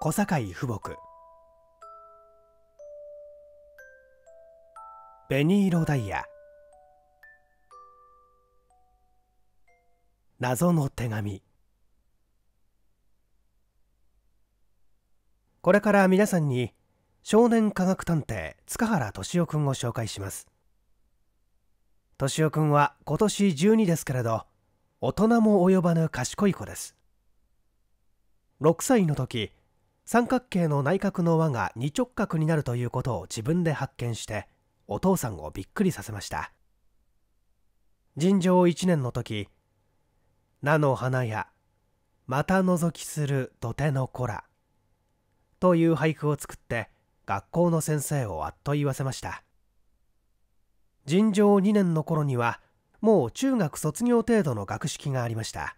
小坂井父紅色ダイヤ謎の手紙これから皆さんに少年科学探偵塚原敏夫君を紹介します敏夫君は今年12ですけれど大人も及ばぬ賢い子です6歳の時三角形の内角の和が二直角になるということを自分で発見してお父さんをびっくりさせました尋常1年の時「菜の花やまた覗きする土手の子ら」という俳句を作って学校の先生をあっと言わせました尋常2年の頃にはもう中学卒業程度の学識がありました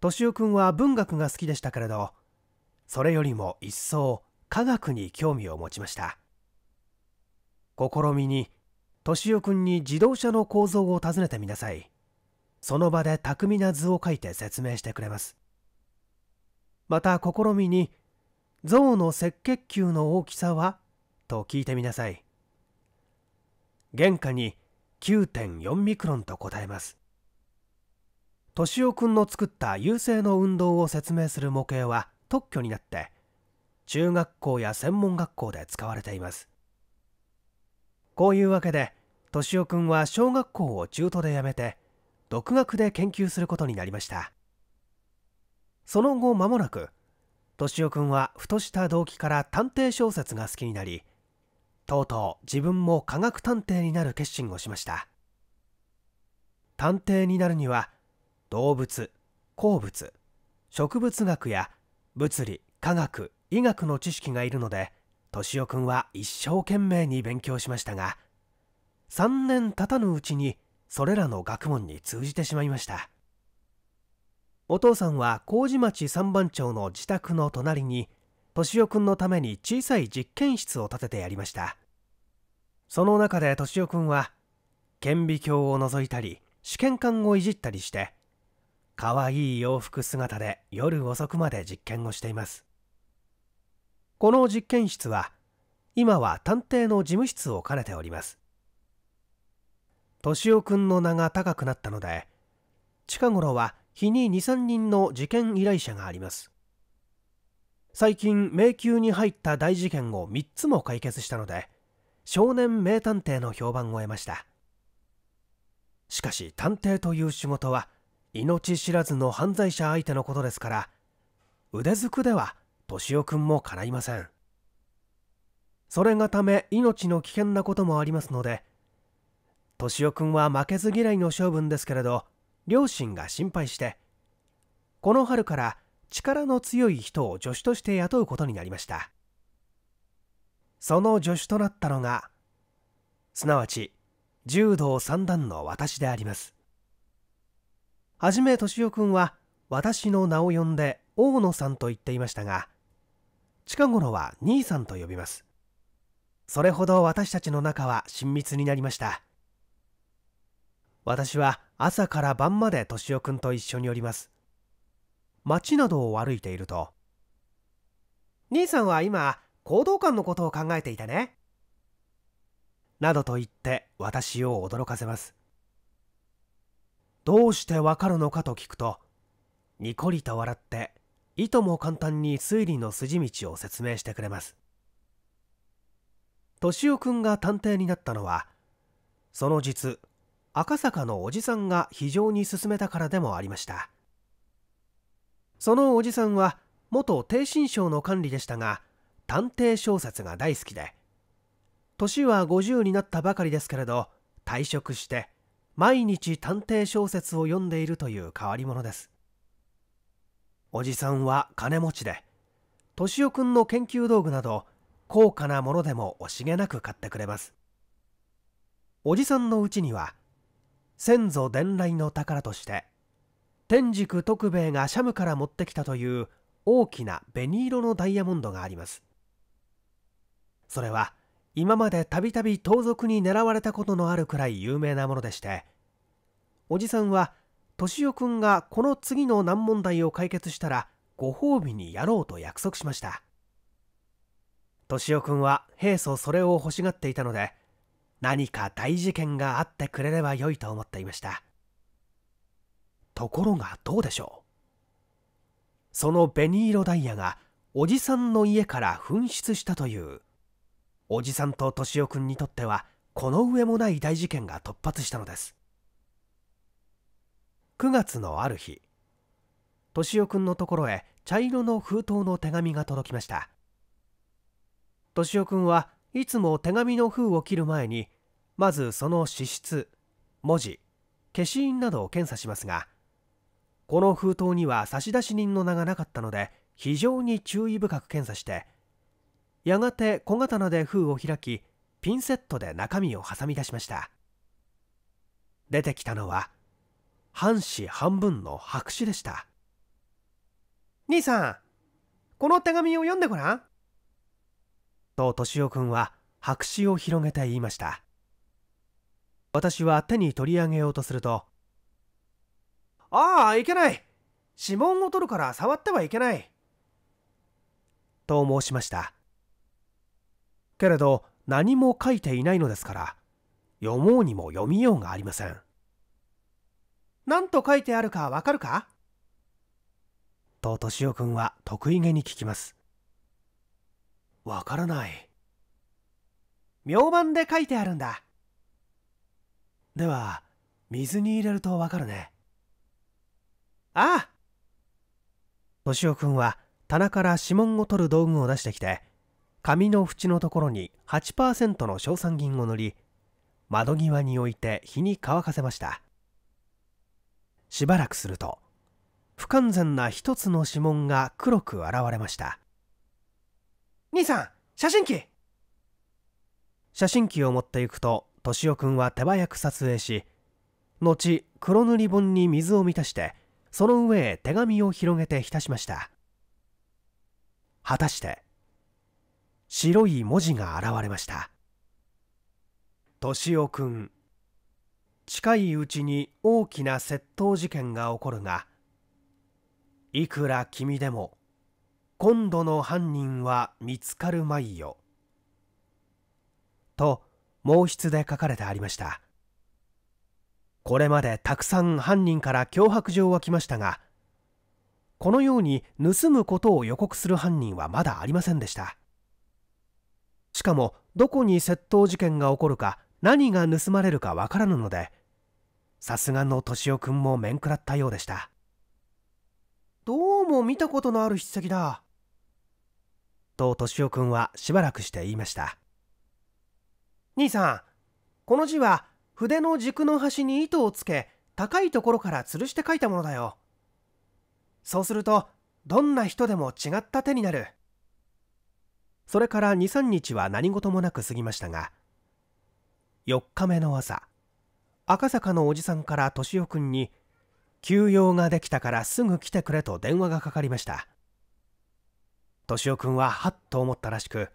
敏夫君は文学が好きでしたけれどそれよりも一層科学に興味を持ちました試みに敏夫君に自動車の構造を尋ねてみなさいその場で巧みな図を書いて説明してくれますまた試みに象の赤血球の大きさはと聞いてみなさい原価に9.4ミクロンと答えます敏夫君の作った優勢の運動を説明する模型は特許になって中学校や専門学校で使われていますこういうわけで敏夫君は小学校を中途で辞めて独学で研究することになりましたその後間もなく敏夫君はふとした動機から探偵小説が好きになりとうとう自分も科学探偵になる決心をしました探偵になるには動物鉱物植物学や物理科学医学の知識がいるので敏夫君は一生懸命に勉強しましたが3年経たぬうちにそれらの学問に通じてしまいましたお父さんは麹町三番町の自宅の隣に敏夫君のために小さい実験室を建ててやりましたその中で敏夫君は顕微鏡を覗いたり試験管をいじったりして可愛いい洋服姿で夜遅くまで実験をしていますこの実験室は今は探偵の事務室を兼ねております敏夫君の名が高くなったので近頃は日に23人の事件依頼者があります最近迷宮に入った大事件を3つも解決したので少年名探偵の評判を得ましたしかし探偵という仕事は命知らずの犯罪者相手のことですから腕ずくでは敏夫君もかないませんそれがため命の危険なこともありますので敏夫君は負けず嫌いの性分ですけれど両親が心配してこの春から力の強い人を助手として雇うことになりましたその助手となったのがすなわち柔道三段の私でありますはじめ敏夫君は私の名を呼んで大野さんと言っていましたが近頃は兄さんと呼びますそれほど私たちの仲は親密になりました私は朝から晩まで敏夫君と一緒におります街などを歩いていると兄さんは今行動感のことを考えていたねなどと言って私を驚かせますどうしてわかるのかと聞くとニコリと笑っていとも簡単に推理の筋道を説明してくれます敏夫君が探偵になったのはその実赤坂のおじさんが非常に勧めたからでもありましたそのおじさんは元逓信省の管理でしたが探偵小説が大好きで年は50になったばかりですけれど退職して毎日探偵小説を読んでいるという変わり者ですおじさんは金持ちで敏夫君の研究道具など高価なものでも惜しげなく買ってくれますおじさんのうちには先祖伝来の宝として天竺徳兵衛がシャムから持ってきたという大きな紅色のダイヤモンドがありますそれは今までたびたび盗賊に狙われたことのあるくらい有名なものでしておじさんは敏夫君がこの次の難問題を解決したらご褒美にやろうと約束しました敏夫君は平素それを欲しがっていたので何か大事件があってくれればよいと思っていましたところがどうでしょうその紅色ダイヤがおじさんの家から紛失したというおじさんと敏夫君にとってはこの上もない大事件が突発したのです9月のある日敏夫君のところへ茶色の封筒の手紙が届きました敏夫君はいつも手紙の封を切る前にまずその資質文字消印などを検査しますがこの封筒には差出人の名がなかったので非常に注意深く検査してやがて小刀で封を開きピンセットで中身を挟み出しました出てきたのは半紙半分の白紙でした兄さんこの手紙を読んでごらんと敏夫君は白紙を広げて言いました私は手に取り上げようとすると「ああいけない指紋を取るから触ってはいけない」と申しましたけれど何も書いていないのですから読もうにも読みようがありません何と書いてあるかわかるかと敏夫君は得意げに聞きますわからない明板で書いてあるんだでは水に入れるとわかるねああ敏夫君は棚から指紋を取る道具を出してきて紙の縁のところに8%の硝酸銀を塗り窓際に置いて日に乾かせましたしばらくすると不完全な一つの指紋が黒く現れました兄さん写真機写真機を持っていくと敏夫君は手早く撮影し後黒塗り本に水を満たしてその上へ手紙を広げて浸しました果たして白い文字が現れました敏夫くん近いうちに大きな窃盗事件が起こるがいくら君でも今度の犯人は見つかるまいよと毛筆で書かれてありましたこれまでたくさん犯人から脅迫状は来ましたがこのように盗むことを予告する犯人はまだありませんでしたしかもどこに窃盗事件が起こるか何が盗まれるかわからぬのでさすがの敏夫君も面食らったようでしたどうも見たことのある筆跡だと敏夫君はしばらくして言いました兄さんこの字は筆の軸の端に糸をつけ高いところから吊るして書いたものだよそうするとどんな人でも違った手になるそれから23日は何事もなく過ぎましたが4日目の朝赤坂のおじさんから敏夫君に休養ができたからすぐ来てくれと電話がかかりました敏夫君ははっと思ったらしく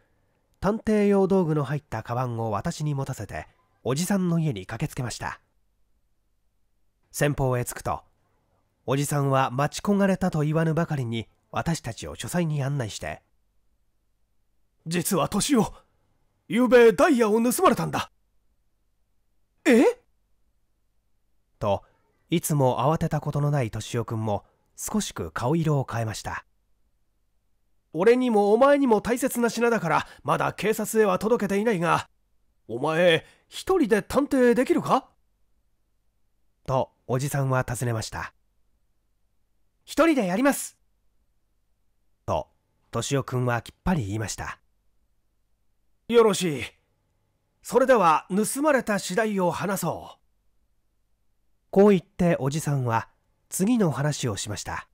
探偵用道具の入ったカバンを私に持たせておじさんの家に駆けつけました先方へ着くとおじさんは待ち焦がれたと言わぬばかりに私たちを書斎に案内して実は年を昨べダイヤを盗まれたんだえといつも慌てたことのない敏夫君も少しく顔色を変えました俺にもお前にも大切な品だからまだ警察へは届けていないがお前一人で探偵できるかとおじさんは尋ねました一人でやりますと敏夫君はきっぱり言いましたよろしい。それでは盗まれた次第を話そう。こう言っておじさんは次の話をしました。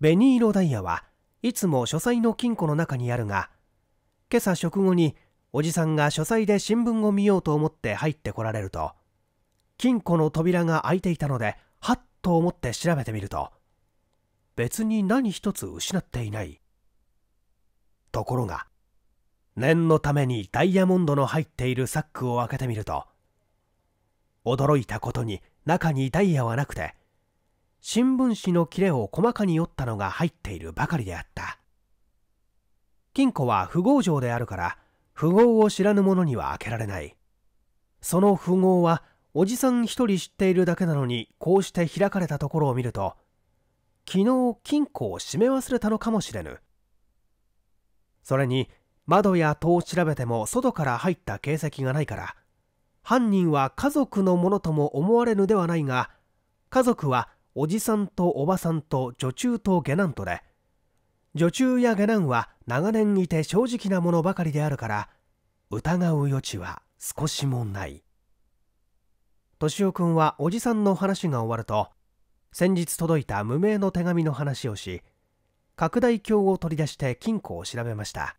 紅色ダイヤはいつも書斎の金庫の中にあるが、今朝食後におじさんが書斎で新聞を見ようと思って入ってこられると、金庫の扉が開いていたので、はっと思って調べてみると、別に何一つ失っていない。ところが、念のためにダイヤモンドの入っているサックを開けてみると驚いたことに中にダイヤはなくて新聞紙の切れを細かに折ったのが入っているばかりであった金庫は不合錠であるから富豪を知らぬ者には開けられないその不合はおじさん一人知っているだけなのにこうして開かれたところを見ると昨日金庫を閉め忘れたのかもしれぬそれに窓や戸を調べても外から入った形跡がないから犯人は家族のものとも思われぬではないが家族はおじさんとおばさんと女中と下男とで女中や下男は長年いて正直なものばかりであるから疑う余地は少しもない敏夫君はおじさんの話が終わると先日届いた無名の手紙の話をし拡大鏡を取り出して金庫を調べました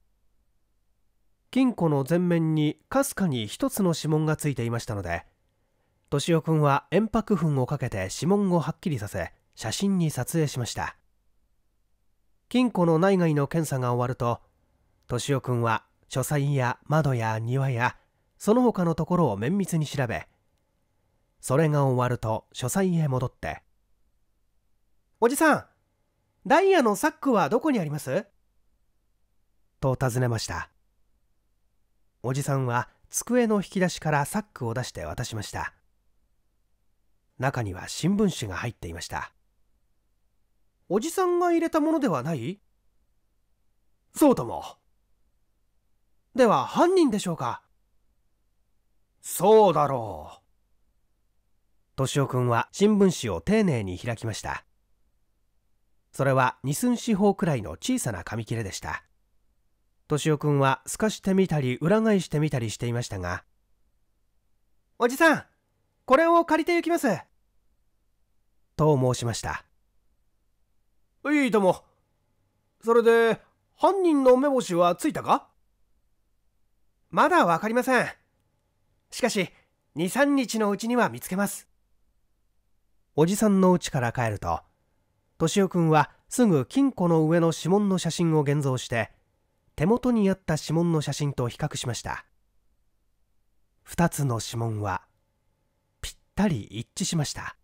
金庫の前面にかすかに一つの指紋がついていましたので敏夫君は延白粉をかけて指紋をはっきりさせ写真に撮影しました金庫の内外の検査が終わると敏夫君は書斎や窓や庭やその他のところを綿密に調べそれが終わると書斎へ戻っておじさんダイヤのサックはどこにありますと尋ねましたおじさんは机の引き出しからサックを出して渡しました中には新聞紙が入っていましたおじさんが入れたものではないそうともでは犯人でしょうかそうだろう敏夫君は新聞紙を丁寧に開きましたそれは2寸四方くらいの小さな紙切れでした敏夫くんは透かしてみたり裏返してみたりしていましたが、おじさん、これを借りて行きます。と申しました。いいとも。それで、犯人の目星はついたかまだわかりません。しかし、2、3日のうちには見つけます。おじさんの家から帰ると、敏夫くんはすぐ金庫の上の指紋の写真を現像して、手元にあった指紋の写真と比較しました2つの指紋はぴったり一致しました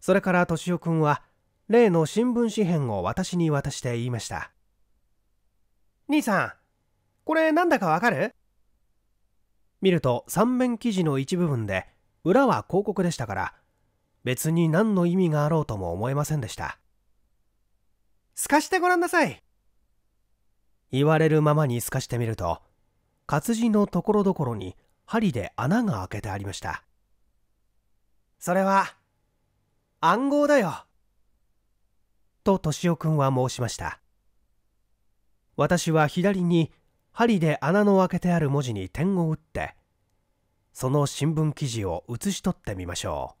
それから敏夫君は例の新聞紙片を私に渡して言いました兄さんこれなんだかわかる見ると三面記事の一部分で裏は広告でしたから別に何の意味があろうとも思えませんでした透かしてごらんなさい言われるままに透かしてみると活字のところどころに針で穴が開けてありましたそれは暗号だよと敏夫君は申しました私は左に針で穴の開けてある文字に点を打ってその新聞記事を写し取ってみましょう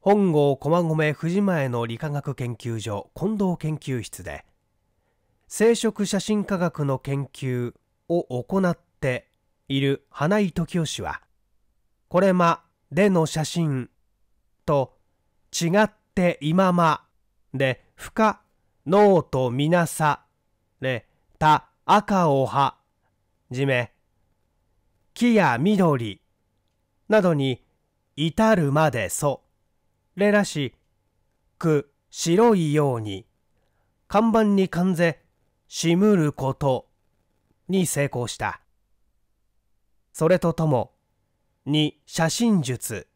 本郷駒込藤前の理化学研究所近藤研究室で生殖写真科学の研究を行っている花井時雄氏はこれまでの写真と違って今まで不可能とみなされた赤をはじめ木や緑などに至るまでそれらしく白いように看板に関税しむることに成功したそれとともに写真術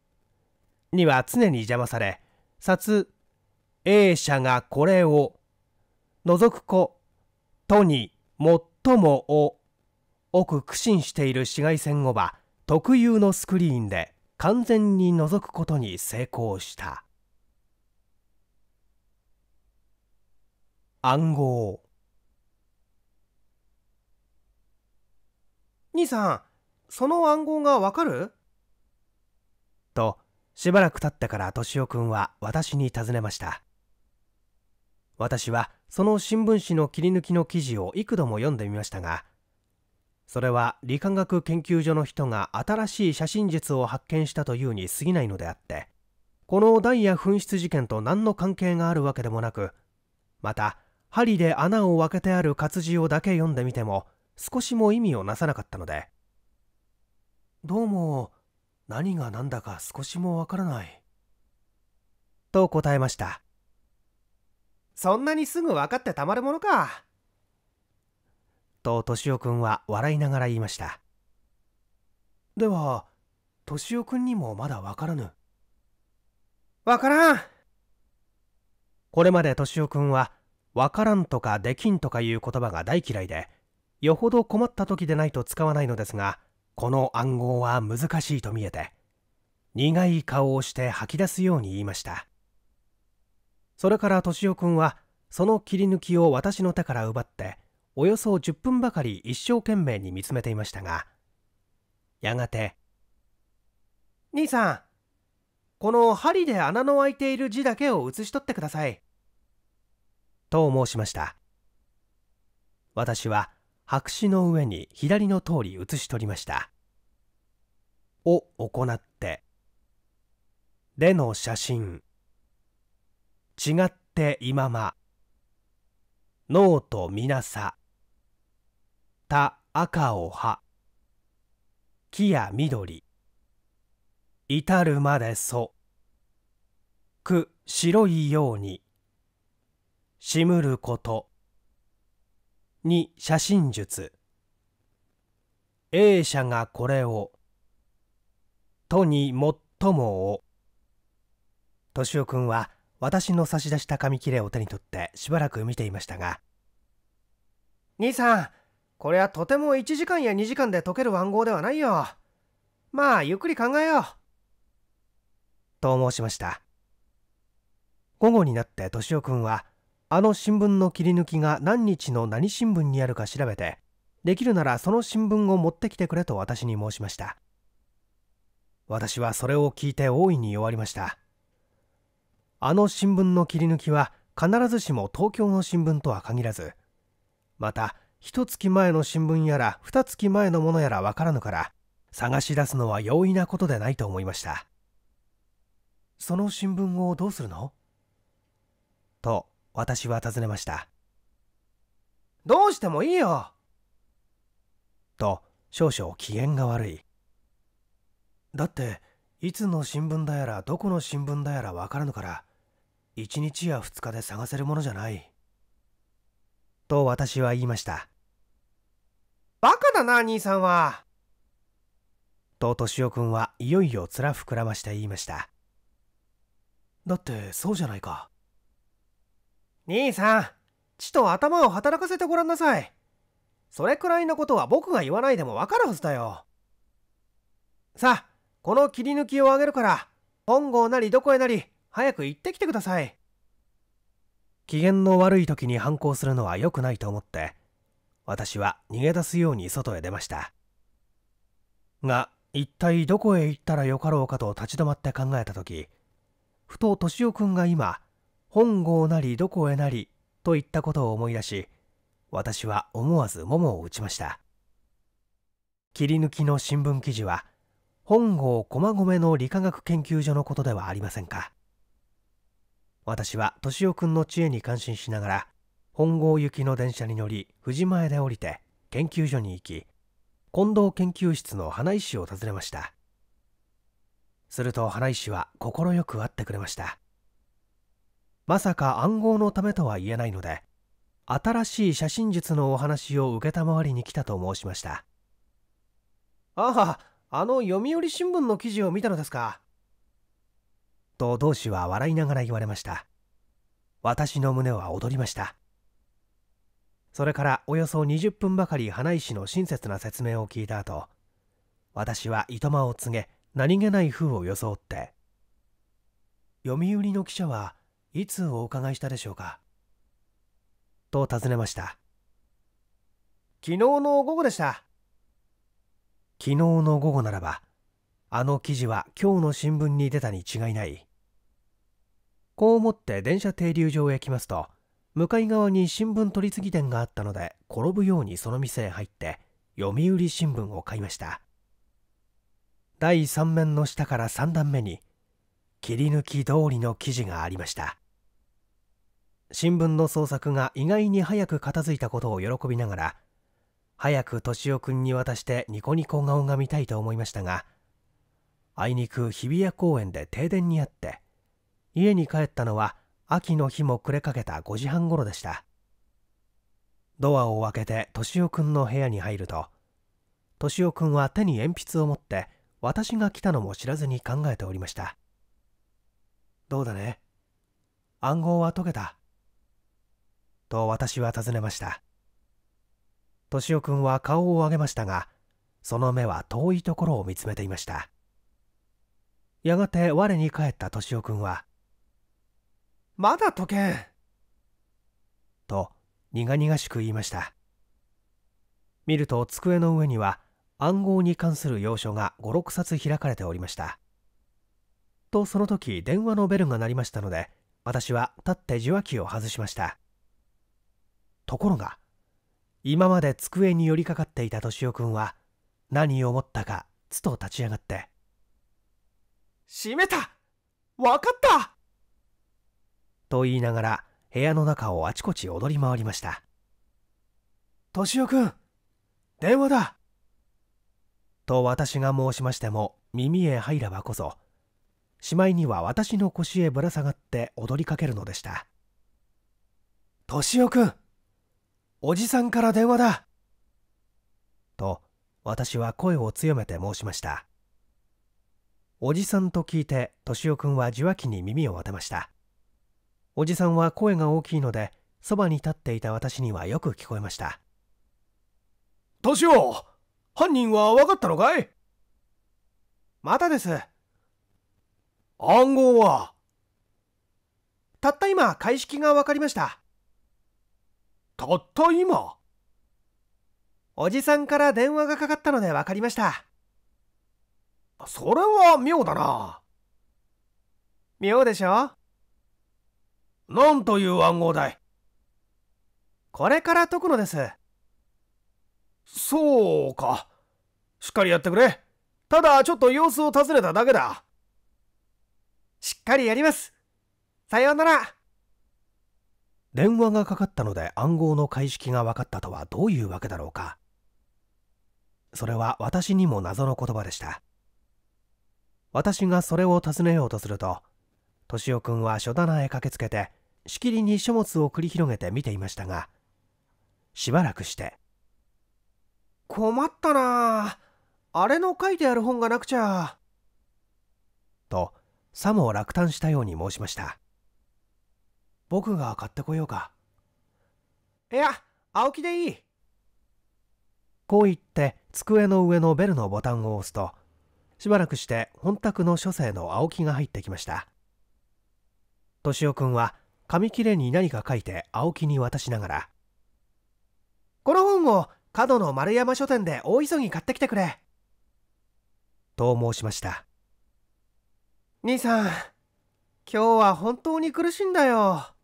には常に邪魔され札 A 社がこれを除く子とに最もを奥苦心している紫外線をば特有のスクリーンで完全に覗くことに成功した暗号兄さん、その暗号がわかると、しばらく経ってから敏夫君は私に尋ねました。私はその新聞紙の切り抜きの記事を幾度も読んでみましたが、それは理化学研究所の人が新しい写真術を発見したというに過ぎないのであって、このダイヤ紛失事件と何の関係があるわけでもなく、また、針で穴を開けてある活字をだけ読んでみても、少しも意味をなさなかったのでどうも何が何だか少しもわからないと答えましたそんなにすぐ分かってたまるものかと敏夫君は笑いながら言いましたでは敏夫んにもまだわからぬわからんこれまで敏夫んは「わからん」とか「できん」とかいう言葉が大嫌いでよほど困った時でないと使わないのですがこの暗号は難しいと見えて苦い顔をして吐き出すように言いましたそれから敏夫君はその切り抜きを私の手から奪っておよそ10分ばかり一生懸命に見つめていましたがやがて「兄さんこの針で穴の開いている字だけを写し取ってください」と申しました私は白紙の上に左の通り写し取りました。を行って、での写真、違って今ま、ノーとみなさ、た赤を葉、木や緑、至るまでそ、く白いように、しむること、に写真術 A 社がこれをとに最もを敏夫君は私の差し出した紙切れを手に取ってしばらく見ていましたが兄さんこれはとても1時間や2時間で解ける暗号ではないよまあゆっくり考えようと申しました午後になって敏夫君はあの新聞の切り抜きが何日の何新聞にあるか調べてできるならその新聞を持ってきてくれと私に申しました私はそれを聞いて大いに弱りましたあの新聞の切り抜きは必ずしも東京の新聞とは限らずまた一月前の新聞やら二月前のものやらわからぬから探し出すのは容易なことでないと思いましたその新聞をどうするのと私は尋ねましたどうしてもいいよと少々機嫌が悪いだっていつの新聞だやらどこの新聞だやらわからぬから1日や2日で探せるものじゃないと私は言いましたバカだな兄さんはと敏く君はいよいよ面膨らまして言いましただってそうじゃないか兄さん、ちと頭を働かせてごらんなさい。それくらいのことは僕が言わないでもわかるはずだよ。さあ、この切り抜きをあげるから、本郷なりどこへなり、早く行ってきてください。機嫌の悪い時に反抗するのは良くないと思って、私は逃げ出すように外へ出ました。が、一体どこへ行ったらよかろうかと立ち止まって考えた時、ふと敏夫君が今、本郷なりどこへなりといったことを思い出し私は思わず桃を打ちました切り抜きの新聞記事は本郷駒込の理化学研究所のことではありませんか私は敏夫君の知恵に感心しながら本郷行きの電車に乗り藤前で降りて研究所に行き近藤研究室の花石を訪ねましたすると花石は快く会ってくれましたまさか暗号のためとは言えないので新しい写真術のお話を承りに来たと申しましたあああの読売新聞の記事を見たのですかと同志は笑いながら言われました私の胸は躍りましたそれからおよそ20分ばかり花石の親切な説明を聞いた後私はいとまを告げ何気ない風を装って読売の記者はいつお伺いしたでしょうかと尋ねました昨日の午後でした昨日の午後ならばあの記事は今日の新聞に出たに違いないこう思って電車停留場へ来ますと向かい側に新聞取り次ぎ店があったので転ぶようにその店へ入って読売新聞を買いました第3面の下から3段目に切り抜き通りの記事がありました新聞の捜索が意外に早く片付いたことを喜びながら早く敏夫君に渡してニコニコ顔が見たいと思いましたがあいにく日比谷公園で停電にあって家に帰ったのは秋の日も暮れかけた5時半頃でしたドアを開けて敏夫君の部屋に入ると敏夫君は手に鉛筆を持って私が来たのも知らずに考えておりましたどうだね暗号は解けたと私は尋ねました敏夫君は顔を上げましたがその目は遠いところを見つめていましたやがて我に返った敏夫君は「まだ解けん!」と苦々しく言いました見ると机の上には暗号に関する要書が56冊開かれておりましたとその時電話のベルが鳴りましたので私は立って受話器を外しましたところが今まで机に寄りかかっていた敏夫君は何を思ったかつと立ち上がって「閉めたわかった!」と言いながら部屋の中をあちこち踊り回りました敏夫君電話だと私が申しましても耳へ入らばこそしまいには私の腰へぶら下がって踊りかけるのでした敏夫君おじさんから電話だと私は声を強めて申しましたおじさんと聞いて敏夫君は受話器に耳を当てましたおじさんは声が大きいのでそばに立っていた私にはよく聞こえました敏夫犯人は分かったのかいまたです暗号はたった今、開式が分かりました。たった今おじさんから電話がかかったので分かりましたそれは妙だな妙でしょなんという暗号だいこれから解くのですそうかしっかりやってくれただちょっと様子を尋ねただけだしっかりやりますさようなら電話がかかったので暗号の解式が分かったとはどういうわけだろうかそれは私にも謎の言葉でした私がそれを尋ねようとすると敏夫君は書棚へ駆けつけてしきりに書物を繰り広げて見ていましたがしばらくして「困ったなああれの書いてある本がなくちゃ」とさも落胆したように申しました僕が買ってこようか。いや、青木でいい。こう言って机の上のベルのボタンを押すと、しばらくして本宅の書生の青木が入ってきました。敏夫君は紙切れに何か書いて青木に渡しながら、この本を角の丸山書店で大急ぎ買ってきてくれ。と申しました。兄さん、今日は本当に苦しいんだよ。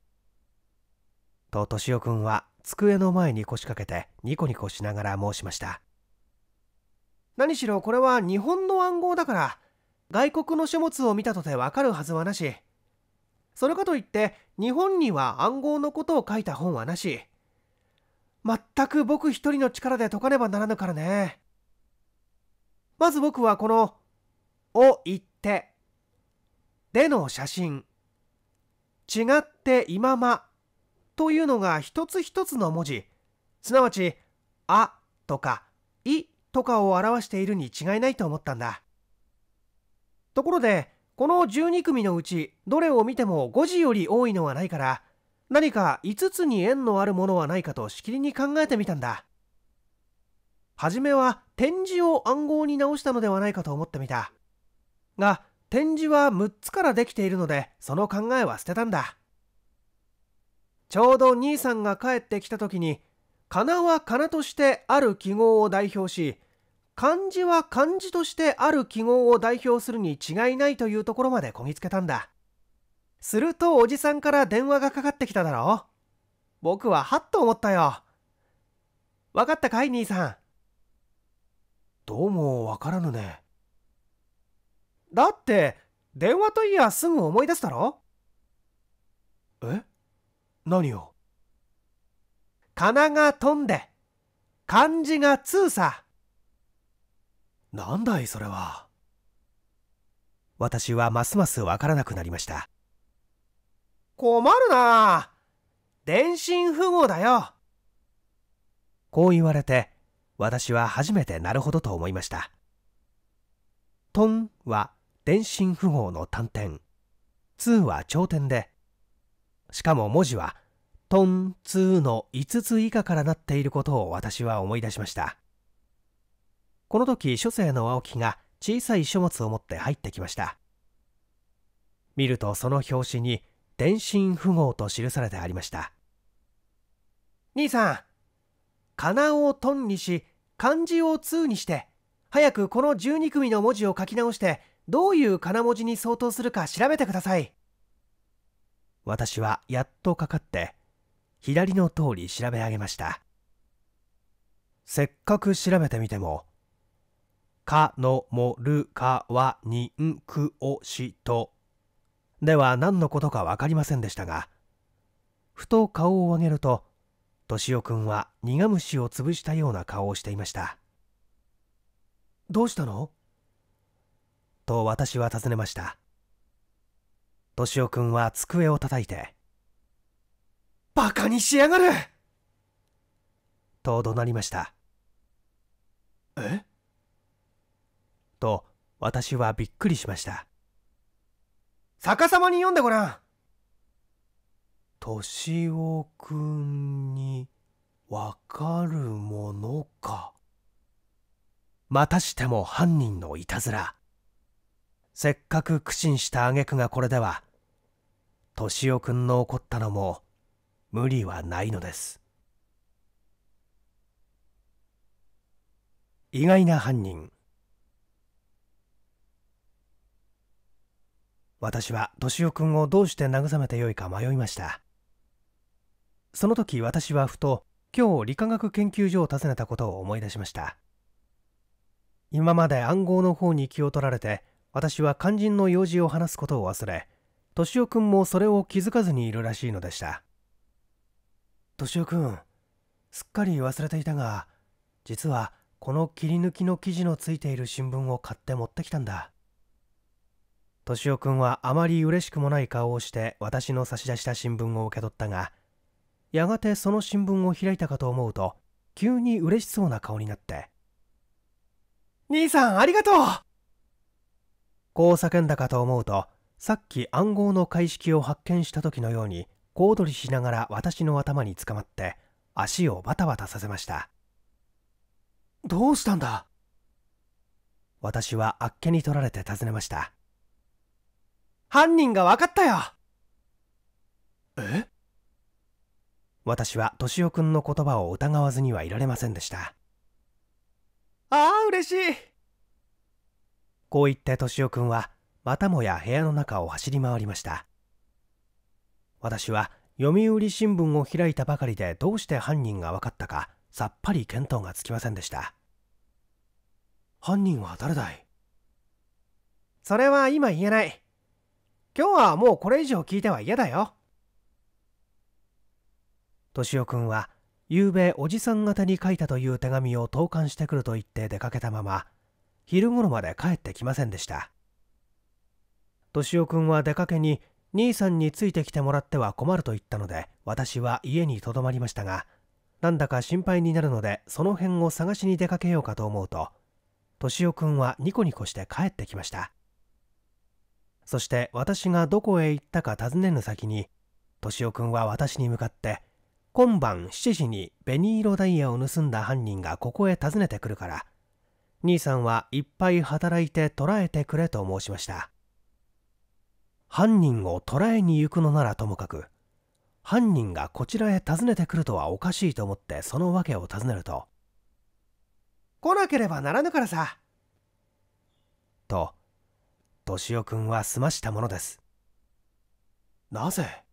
と敏夫くんは机の前に腰掛けてニコニコしながら申しました何しろこれは日本の暗号だから外国の書物を見たとてわかるはずはなしそれかといって日本には暗号のことを書いた本はなし全く僕一人の力で解かねばならぬからねまず僕はこの「を言って」での写真違って今まというのが一つ一つの文字、すなわち、あとか、いとかを表しているに違いないと思ったんだ。ところで、この12組のうち、どれを見ても5時より多いのはないから、何か5つに縁のあるものはないかとしきりに考えてみたんだ。はじめは点字を暗号に直したのではないかと思ってみた。が、点字は6つからできているので、その考えは捨てたんだ。ちょうど兄さんが帰ってきた時にかなはかなとしてある記号を代表し漢字は漢字としてある記号を代表するに違いないというところまでこぎつけたんだするとおじさんから電話がかかってきただろ僕ははっと思ったよ分かったかい兄さんどうもわからぬねだって電話といやすぐ思い出すだろえ何をかなが飛んで漢字が通さなんだいそれは私はますますわからなくなりました困るな電信符号だよこう言われて私は初めてなるほどと思いましたトンは電信符号の短点通は頂点でしかも文字は、トン、ツーの5つ以下からなっていることを私は思い出しました。この時、書生の青木が小さい書物を持って入ってきました。見るとその表紙に、電信符号と記されてありました。兄さん、かなをトンにし、漢字を通にして、早くこの12組の文字を書き直して、どういう金文字に相当するか調べてください。私はやっとかかって左の通り調べ上げましたせっかく調べてみても「かのもるかはにんくおしと」では何のことか分かりませんでしたがふと顔を上げると敏夫君は苦虫を潰したような顔をしていました「どうしたの?」と私は尋ねました敏夫君は机を叩いて、バカにしやがると怒鳴りました。えと、私はびっくりしました。逆さまに読んでごらん敏夫君にわかるものか。またしても犯人のいたずら。せっかく苦心した挙句がこれでは敏夫君の怒ったのも無理はないのです意外な犯人私は敏夫君をどうして慰めてよいか迷いましたその時私はふと今日理化学研究所を訪ねたことを思い出しました今まで暗号の方に気を取られて私は肝心の用事を話すことを忘れ敏夫君もそれを気づかずにいるらしいのでした敏夫君すっかり忘れていたが実はこの切り抜きの記事のついている新聞を買って持ってきたんだ敏夫君はあまり嬉しくもない顔をして私の差し出した新聞を受け取ったがやがてその新聞を開いたかと思うと急に嬉しそうな顔になって兄さんありがとうこう叫んだかと思うとさっき暗号の解式を発見した時のように小躍りしながら私の頭につかまって足をバタバタさせましたどうしたんだ私はあっけに取られて尋ねました犯人が分かったよえ私は敏夫君の言葉を疑わずにはいられませんでしたああ嬉しいこう言って敏夫君はまたもや部屋の中を走り回りました私は読売新聞を開いたばかりでどうして犯人が分かったかさっぱり見当がつきませんでした犯人は誰だいそれは今言えない今日はもうこれ以上聞いては嫌だよ敏夫君は昨べおじさん方に書いたという手紙を投函してくると言って出かけたまま昼頃まで帰ってきませんでした敏夫君は出かけに兄さんについてきてもらっては困ると言ったので私は家にとどまりましたがなんだか心配になるのでその辺を探しに出かけようかと思うと敏夫君はニコニコして帰ってきましたそして私がどこへ行ったか尋ねぬ先に敏夫君は私に向かって今晩7時に紅色ダイヤを盗んだ犯人がここへ訪ねてくるから兄さんはいっぱい働いて捕らえてくれと申しました犯人を捕らえに行くのならともかく犯人がこちらへ訪ねてくるとはおかしいと思ってその訳を尋ねると来なければならぬからさと敏夫君は済ましたものですなぜ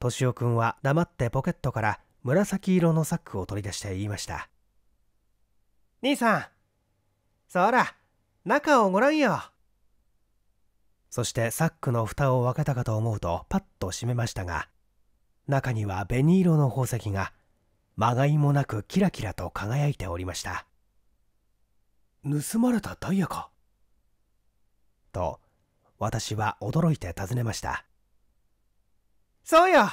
敏夫君は黙ってポケットから紫色のサックを取り出して言いました兄さんそら中をごらんよそしてサックの蓋を開けたかと思うとパッと閉めましたが中には紅色の宝石がまがいもなくキラキラと輝いておりました盗まれたダイヤかと私は驚いて尋ねましたそうよ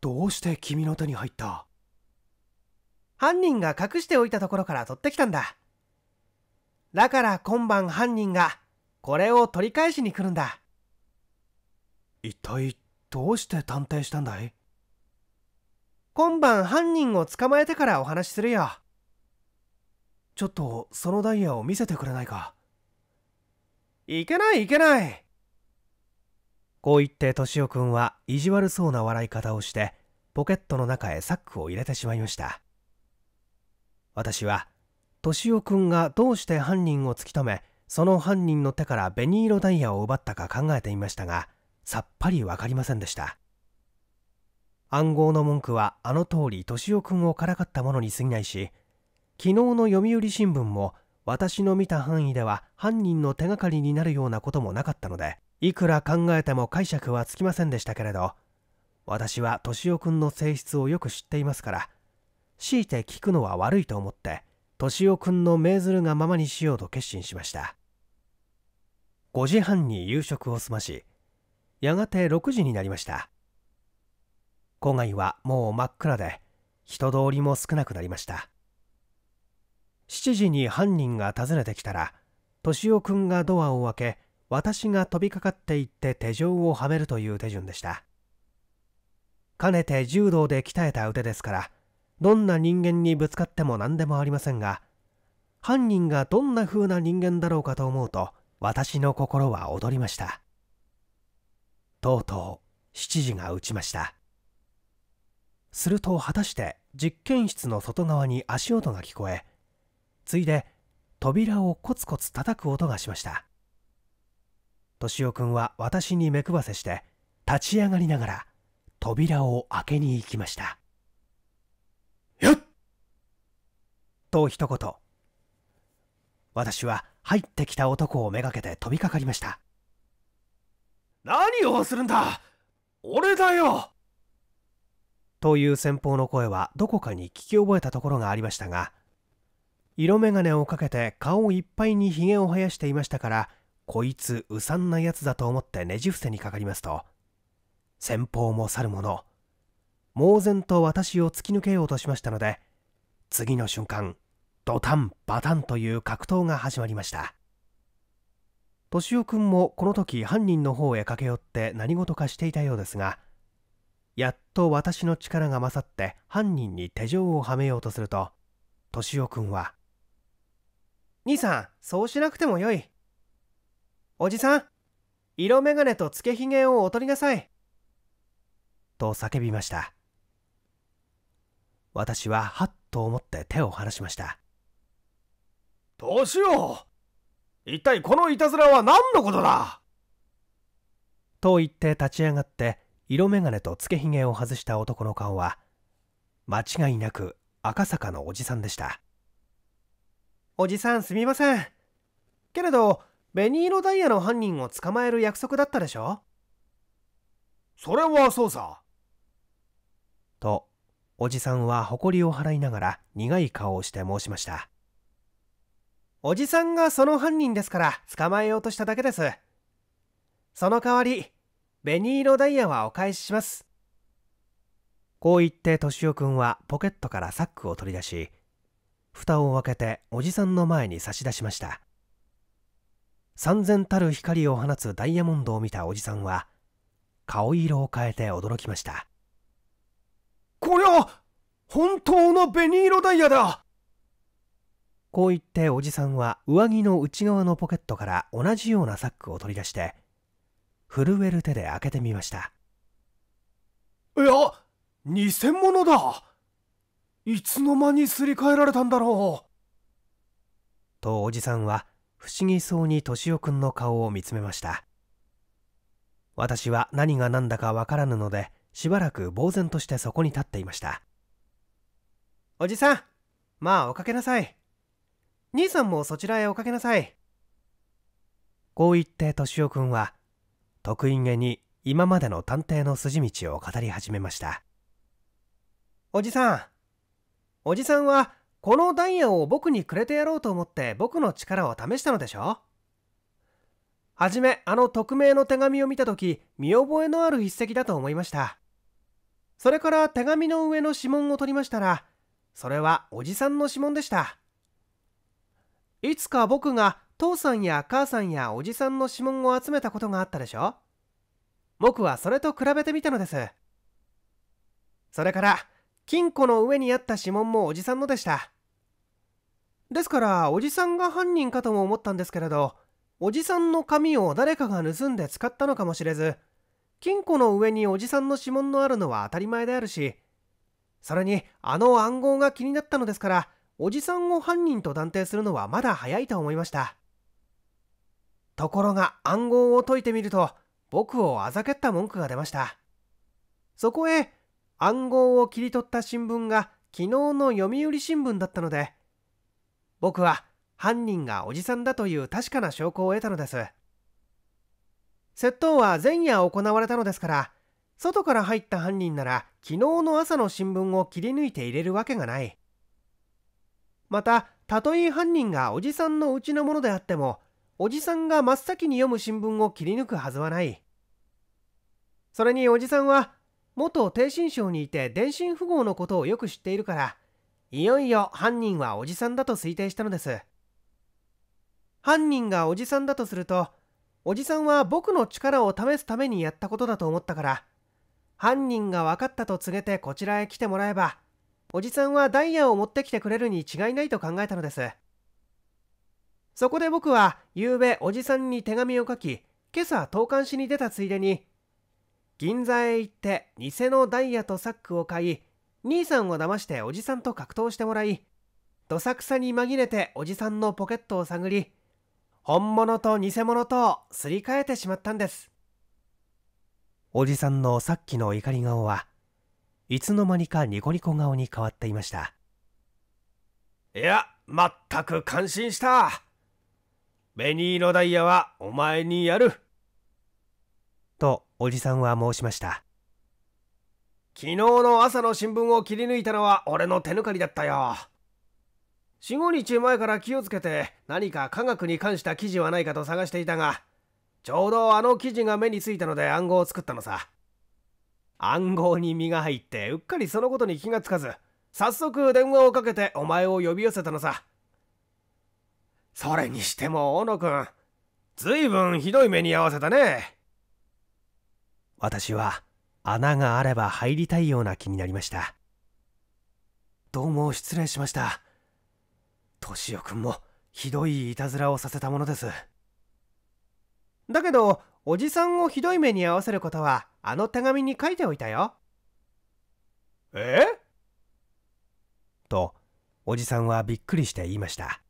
どうして君の手に入った犯人が隠しておいたところから取ってきたんだ。だから今晩犯人がこれを取り返しに来るんだ。一体どうして探偵したんだい今晩犯人を捕まえてからお話しするよ。ちょっとそのダイヤを見せてくれないか。いけないいけないこう言って敏夫君は意地悪そうな笑い方をしてポケットの中へサックを入れてしまいました私は敏夫君がどうして犯人を突き止めその犯人の手から紅色ダイヤを奪ったか考えていましたがさっぱり分かりませんでした暗号の文句はあの通り敏夫君をからかったものに過ぎないし昨日の読売新聞も私の見た範囲では犯人の手がかりになるようなこともなかったのでいくら考えても解釈はつきませんでしたけれど私は敏夫君の性質をよく知っていますから強いて聞くのは悪いと思って敏夫君の命ずるがままにしようと決心しました5時半に夕食を済ましやがて6時になりました郊外はもう真っ暗で人通りも少なくなりました7時に犯人が訪ねてきたら敏夫君がドアを開け私が飛びかかっていって手錠をはめるという手順でしたかねて柔道で鍛えた腕ですからどんな人間にぶつかっても何でもありませんが犯人がどんな風な人間だろうかと思うと私の心は躍りましたとうとう7時が打ちましたすると果たして実験室の外側に足音が聞こえついで扉をコツコツ叩く音がしました敏夫君は私に目くばせして立ち上がりながら扉を開けに行きましたと一言私は入ってきた男をめがけて飛びかかりました何をするんだ俺だよという先方の声はどこかに聞き覚えたところがありましたが色眼鏡をかけて顔をいっぱいにひげを生やしていましたからこいつうさんなやつだと思ってねじ伏せにかかりますと先方も去る者猛然と私を突き抜けようとしましたので次の瞬間ドタンバタンという格闘が始まりました敏夫君もこの時犯人の方へ駆け寄って何事かしていたようですがやっと私の力が勝って犯人に手錠をはめようとすると敏夫君は「兄さんそうしなくてもよい」「おじさん色眼鏡とつけひげをお取りなさい」と叫びました私ははっと思って手を離しましたどうしよう一体このいたずらは何のことだと言って立ち上がって色眼鏡とつけひげを外した男の顔は間違いなく赤坂のおじさんでしたおじさんすみませんけれど紅色ダイヤの犯人を捕まえる約束だったでしょそれはそうさとおじさんは誇りを払いながら苦い顔をして申しましたおじさんがその犯人ですから捕まえようとしただけですその代わり紅色ダイヤはお返ししますこう言って敏夫君はポケットからサックを取り出し蓋を開けておじさんの前に差し出しました三千たる光を放つダイヤモンドを見たおじさんは顔色を変えて驚きましたこりゃ本当の紅色ダイヤだこう言っておじさんは上着の内側のポケットから同じようなサックを取り出して震える手で開けてみましたいや偽物だいつの間にすり替えられたんだろうとおじさんは不思議そうに敏夫君の顔を見つめました私は何が何だかわからぬのでしばらく呆然としてそこに立っていましたおじさんまあおかけなさい兄さんもそちらへおかけなさいこう言って敏夫君は得意げに今までの探偵の筋道を語り始めましたおじさんおじさんはこのダイヤを僕にくれてやろうと思って僕の力を試したのでしょはじめあの匿名の手紙を見た時見覚えのある筆跡だと思いましたそれから手紙の上の指紋を取りましたらそれはおじさんの指紋でしたいつか僕が父さんや母さんやおじさんの指紋を集めたことがあったでしょ僕はそれと比べてみたのですそれから金庫の上にあった指紋もおじさんのでしたですからおじさんが犯人かとも思ったんですけれどおじさんの髪を誰かが盗んで使ったのかもしれず金庫の上におじさんの指紋のあるのは当たり前であるしそれにあの暗号が気になったのですからおじさんを犯人と断定するのはまだ早いと思いましたところが暗号を解いてみると僕をあざけった文句が出ましたそこへ暗号を切り取った新聞が昨日の読売新聞だったので僕は犯人がおじさんだという確かな証拠を得たのです窃盗は前夜行われたのですから外から入った犯人なら昨日の朝の新聞を切り抜いて入れるわけがないまたたとえ犯人がおじさんのうちのものであってもおじさんが真っ先に読む新聞を切り抜くはずはないそれにおじさんは元低信省にいて電信符号のことをよく知っているからいよいよ犯人はおじさんだと推定したのです犯人がおじさんだとするとおじさんは僕の力を試すためにやったことだと思ったから犯人が分かったと告げてこちらへ来てもらえばおじさんはダイヤを持ってきてくれるに違いないと考えたのですそこで僕は夕べおじさんに手紙を書き今朝投函しに出たついでに銀座へ行って偽のダイヤとサックを買い兄さんを騙しておじさんと格闘してもらいどさくさに紛れておじさんのポケットを探り本物と偽物とすり替えてしまったんですおじさんのさっきの怒り顔はいつの間にかニコニコ顔に変わっていましたいやまったく感心した紅色ダイヤはお前にやるとおじさんは申しました昨日の朝の新聞を切り抜いたのは俺の手抜かりだったよ45日前から気をつけて何か科学に関した記事はないかと探していたがちょうどあの記事が目についたので暗号を作ったのさ暗号に身が入ってうっかりそのことに気がつかず早速電話をかけてお前を呼び寄せたのさそれにしても小野くんずいぶんひどい目に遭わせたね私は穴があれば入りたいような気になりましたどうも失礼しました敏く君もひどいいたずらをさせたものですだけどおじさんをひどい目に遭わせることはあの手紙に書いておいたよえとおじさんはびっくりして言いました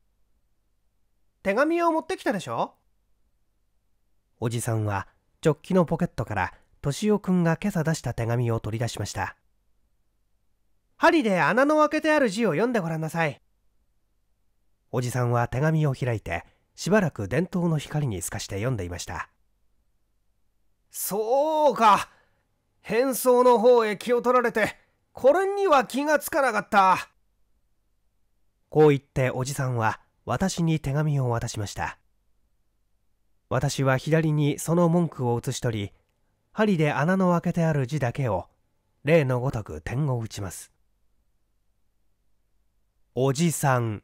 手紙を持ってきたでしょおじさんは直ョのポケットから敏夫くんが今朝出した手紙を取り出しました針で穴の開けてある字を読んでごらんなさいおじさんは手紙を開いてしばらく伝統の光に透かして読んでいましたそうか変装の方へ気を取られてこれには気がつかなかったこう言っておじさんは私に手紙を渡しました私は左にその文句を写し取り針で穴の開けてある字だけを例のごとく点を打ちますおじさん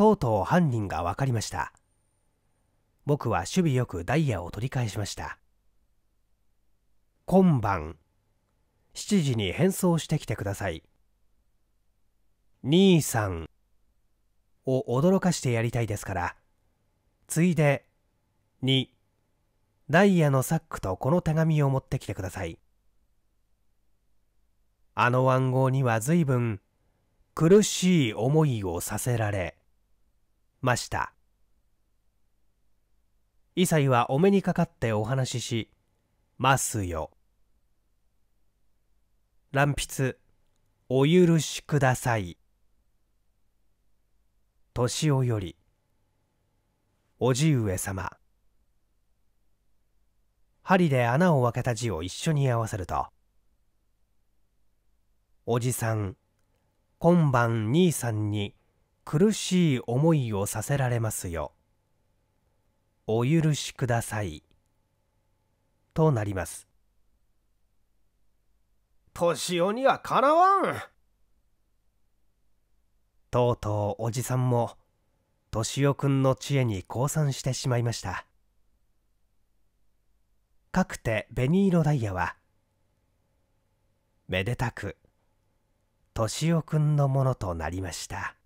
とうとう犯人が分かりました僕は守備よくダイヤを取り返しました今晩7時に変装してきてください兄さんを驚かしてやりたいですからついでにダイヤのサックとこの手紙を持ってきてくださいあの暗号には随分苦しい思いをさせられましたイサはお目にかかってお話ししますよ乱筆お許しください年をよりおじ上様針で穴を開けた字を一緒に合わせると「おじさん今晩兄さんに苦しい思いをさせられますよお許しくださいとなります年男にはかなわんとうとうおじさんも年男くんの知恵に降参してしまいましたかくて紅色ダイヤはめでたく年男くんのものとなりました